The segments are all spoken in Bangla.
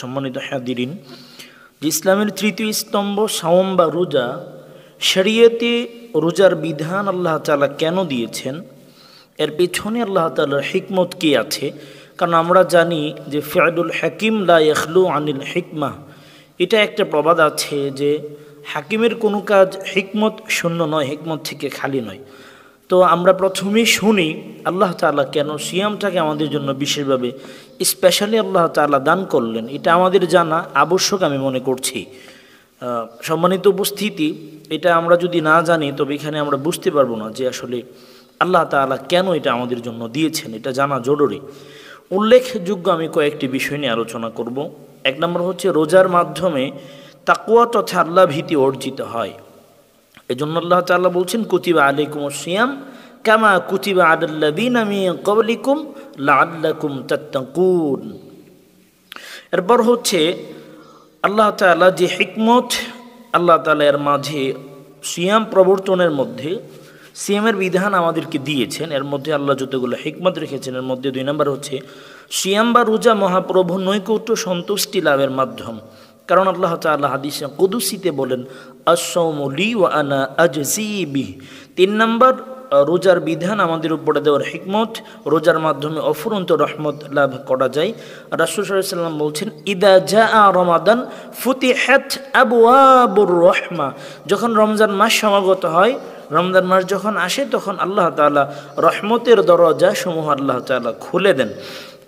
সম্মানিত হাদিরিন যে ইসলামের তৃতীয় স্তম্ভ সাওম বা রোজা শরিয়তে রোজার বিধান আল্লাহ তালা কেন দিয়েছেন এর পেছনে আল্লাহ তালার হিকমত কী আছে কারণ আমরা জানি যে ফেয়াদুল হাকিম লা ইখলু আনিল হিকমা এটা একটা প্রবাদ আছে যে হাকিমের কোনো কাজ হিকমত শূন্য নয় হিকমত থেকে খালি নয় তো আমরা প্রথমে শুনি আল্লাহ তালা কেন সিয়ামটাকে আমাদের জন্য বিশেষভাবে স্পেশালি আল্লাহ তালা দান করলেন এটা আমাদের জানা আবশ্যক আমি মনে করছি সম্মানিত উপস্থিতি এটা আমরা যদি না জানি তবে এখানে আমরা বুঝতে পারবো না যে আসলে আল্লাহ তালা কেন এটা আমাদের জন্য দিয়েছেন এটা জানা জরুরি উল্লেখযোগ্য আমি কয়েকটি বিষয় নিয়ে আলোচনা করব এক নম্বর হচ্ছে রোজার মাধ্যমে তাকুয়া তথা আল্লাহ ভীতি অর্জিত হয় এজন্য আল্লাহ তাল্লাহ বলছেন কুতিবা আলাইকুম সিয়াম কামা কুতিবা আদাল্লাদিন আমি কবলিকুম লাল্লাকুম তাত্তাকুন এরপর হচ্ছে আল্লাহ তালা যে হিকমত আল্লাহ তালা এর মাঝে সিয়াম প্রবর্তনের মধ্যে সিয়ামের বিধান আমাদেরকে দিয়েছেন এর মধ্যে আল্লাহ যতগুলো হিকমত রেখেছেন এর মধ্যে দুই নম্বর হচ্ছে সিয়াম বা রোজা মহাপ্রভু নৈকট্য সন্তুষ্টি লাভের মাধ্যম কারণ আল্লাহ তাল্লাহ হাদিসে কদুসিতে বলেন আসৌমলি ও আনা আজিবি তিন নম্বর রোজার বিধান আমাদের উপরে দেওয়ার হিকমত রোজার মাধ্যমে অফুরন্ত রহমত লাভ করা যায় রাসুসাল্লাম বলছেন ইদা জা আ রমাদান ফুতি হ্যাথ আবুয়াবুর রহমা যখন রমজান মাস সমাগত হয় রমজান মাস যখন আসে তখন আল্লাহ তালা রহমতের দরজা সমূহ আল্লাহ তালা খুলে দেন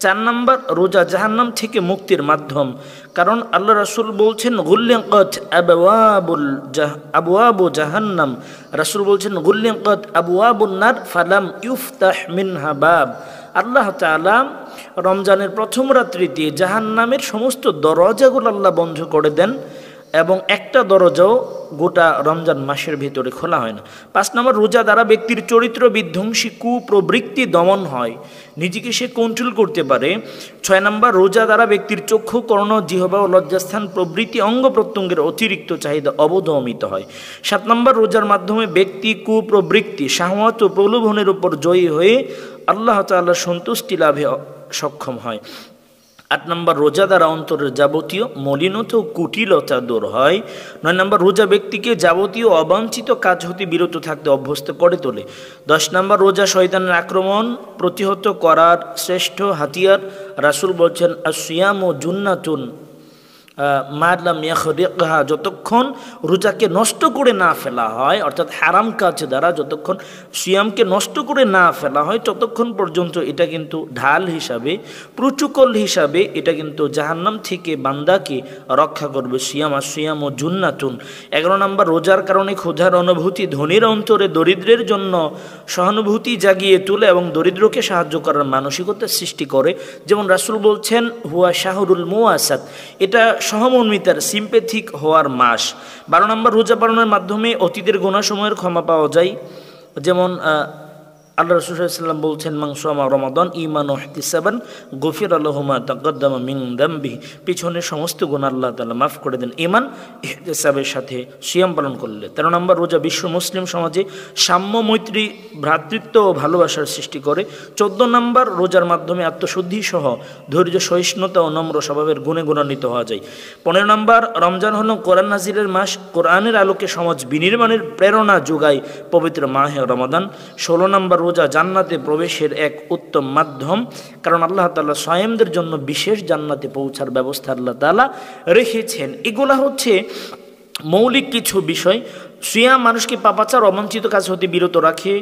চার নম্বর রোজা জাহান্নাম থেকে মুক্তির মাধ্যম কারণ আল্লাহ রাসুল বলছেন গুল্লিঙ্কত আবুল আবু আবুয়াবু জাহান্নাম রাসুল বলছেন গুল্লিঙ্কত আবুল্নার ফালাম ইউফতাহ মিনহা বাব আল্লাহ তালাম রমজানের প্রথম রাত্রিতে জাহান্নামের সমস্ত দরজাগুলো আল্লাহ বন্ধ করে দেন এবং একটা দরজাও গোটা রমজান মাসের ভিতরে খোলা হয় না পাঁচ নম্বর রোজা দ্বারা ব্যক্তির চরিত্র বিধ্বংসী কুপ্রবৃত্তি দমন হয় নিজেকে সে কন্ট্রোল করতে পারে ছয় নম্বর রোজা দ্বারা ব্যক্তির চক্ষু কর্ণ জিহবা ও লজ্জাস্থান প্রবৃত্তি অঙ্গ প্রত্যঙ্গের অতিরিক্ত চাহিদা অবদমিত হয় সাত নম্বর রোজার মাধ্যমে ব্যক্তি কুপ্রবৃত্তি সাহমত ও প্রলোভনের উপর জয়ী হয়ে আল্লাহ তাল্লাহ সন্তুষ্টি লাভে সক্ষম হয় আট নম্বর রোজা দ্বারা অন্তরের যাবতীয় মলিনত ও কুটিলতা দূর হয় নয় নম্বর রোজা ব্যক্তিকে যাবতীয় অবাঞ্ছিত কাজ হতে বিরত থাকতে অভ্যস্ত করে তোলে দশ নম্বর রোজা শয়তানের আক্রমণ প্রতিহত করার শ্রেষ্ঠ হাতিয়ার রাসুল বলছেন সিয়াম ও জুন্নাতুন মাদলাম ইয়াহা যতক্ষণ রোজাকে নষ্ট করে না ফেলা হয় অর্থাৎ হারাম কাজ দ্বারা যতক্ষণ সিয়ামকে নষ্ট করে না ফেলা হয় ততক্ষণ পর্যন্ত এটা কিন্তু ঢাল হিসাবে প্রচুকল হিসাবে এটা কিন্তু জাহান্নাম থেকে বান্দাকে রক্ষা করবে সিয়াম আর সিয়াম ও জুন্নাতুন এগারো নম্বর রোজার কারণে ক্ষুধার অনুভূতি ধনির অন্তরে দরিদ্রের জন্য সহানুভূতি জাগিয়ে তুলে এবং দরিদ্রকে সাহায্য করার মানসিকতা সৃষ্টি করে যেমন রাসুল বলছেন হুয়া শাহরুল মুয়াসাদ এটা সহমর্মিতার সিম্পেথিক হওয়ার মাস বারো নম্বর রোজা পালনের মাধ্যমে অতীতের গোনা সময়ের ক্ষমা পাওয়া যায় যেমন আল্লাহ রসুল্লাম বলছেন মাংস আমার রমাদন ইমান ওহতিসাবান গফির আল্লাহমা তাকদ্দামা মিং দাম্বি পিছনে সমস্ত গুণ আল্লাহ তালা মাফ করে দেন ইমান ইহতিসাবের সাথে সিয়াম পালন করলে তেরো নম্বর রোজা বিশ্ব মুসলিম সমাজে সাম্য মৈত্রী ভ্রাতৃত্ব ও ভালোবাসার সৃষ্টি করে চোদ্দ নম্বর রোজার মাধ্যমে আত্মশুদ্ধি সহ ধৈর্য সহিষ্ণুতা ও নম্র স্বভাবের গুণে গুণান্বিত হওয়া যায় পনেরো নম্বর রমজান হল কোরআন নাজিরের মাস কোরআনের আলোকে সমাজ বিনির্মাণের প্রেরণা যোগায় পবিত্র মাহে রমাদান ষোলো নম্বর রোজা জান্নাতে প্রবেশের এক উত্তম মাধ্যম কারণ আল্লাহ তালা স্বয়ংদের জন্য বিশেষ জান্নাতে পৌঁছার ব্যবস্থা আল্লাহ তালা রেখেছেন এগুলা হচ্ছে মৌলিক কিছু বিষয় সুয়া মানুষকে পাপাচার অবাঞ্ছিত কাজ হতে বিরত রাখে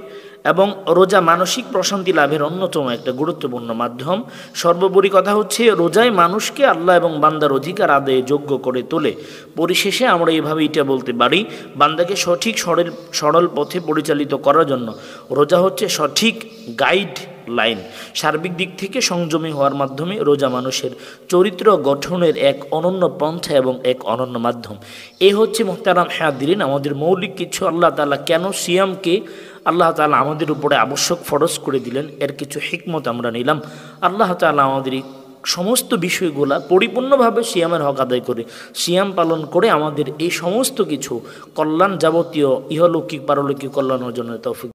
এবং রোজা মানসিক প্রশান্তি লাভের অন্যতম একটা গুরুত্বপূর্ণ মাধ্যম সর্বোপরি কথা হচ্ছে রোজায় মানুষকে আল্লাহ এবং বান্দার অধিকার আদায়ে যোগ্য করে তোলে পরিশেষে আমরা এভাবে এটা বলতে পারি বান্দাকে সঠিক সরল সরল পথে পরিচালিত করার জন্য রোজা হচ্ছে সঠিক গাইড লাইন সার্বিক দিক থেকে সংযমী হওয়ার মাধ্যমে রোজা মানুষের চরিত্র গঠনের এক অনন্য পন্থা এবং এক অনন্য মাধ্যম এ হচ্ছে মোহতারাম হাদিন আমাদের মৌলিক কিছু আল্লাহ তালা কেন সিয়ামকে আল্লাহ তালা আমাদের উপরে আবশ্যক ফরজ করে দিলেন এর কিছু হিকমত আমরা নিলাম আল্লাহ তালা আমাদের সমস্ত বিষয়গুলা পরিপূর্ণভাবে সিয়ামের হক আদায় করে সিয়াম পালন করে আমাদের এই সমস্ত কিছু কল্যাণ যাবতীয় ইহলৌকিক পারলৌকিক কল্যাণ অর্জনের তৌফিক